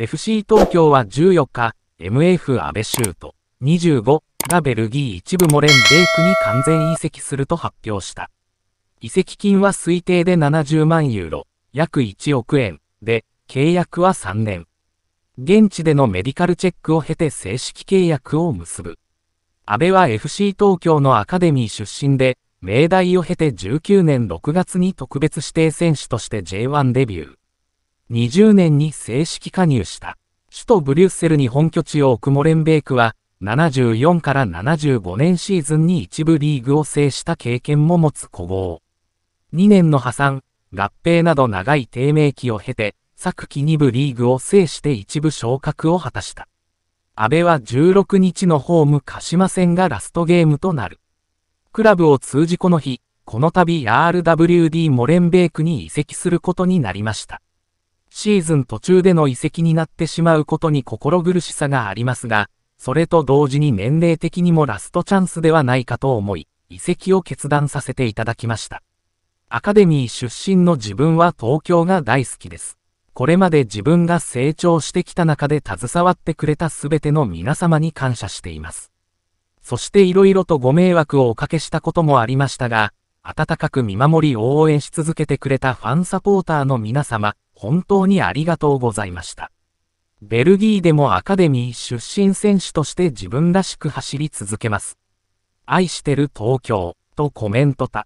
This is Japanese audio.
FC 東京は14日、MF 安倍シュート25がベルギー一部モレンベイクに完全移籍すると発表した。移籍金は推定で70万ユーロ、約1億円で、契約は3年。現地でのメディカルチェックを経て正式契約を結ぶ。安倍は FC 東京のアカデミー出身で、明大を経て19年6月に特別指定選手として J1 デビュー。20年に正式加入した。首都ブリュッセルに本拠地を置くモレンベークは、74から75年シーズンに一部リーグを制した経験も持つ古豪。2年の破産、合併など長い低迷期を経て、昨季2部リーグを制して一部昇格を果たした。安倍は16日のホーム鹿島戦がラストゲームとなる。クラブを通じこの日、この度 RWD モレンベークに移籍することになりました。シーズン途中での移籍になってしまうことに心苦しさがありますが、それと同時に年齢的にもラストチャンスではないかと思い、移籍を決断させていただきました。アカデミー出身の自分は東京が大好きです。これまで自分が成長してきた中で携わってくれた全ての皆様に感謝しています。そして色々とご迷惑をおかけしたこともありましたが、温かく見守り応援し続けてくれたファンサポーターの皆様、本当にありがとうございました。ベルギーでもアカデミー出身選手として自分らしく走り続けます。愛してる東京とコメントた。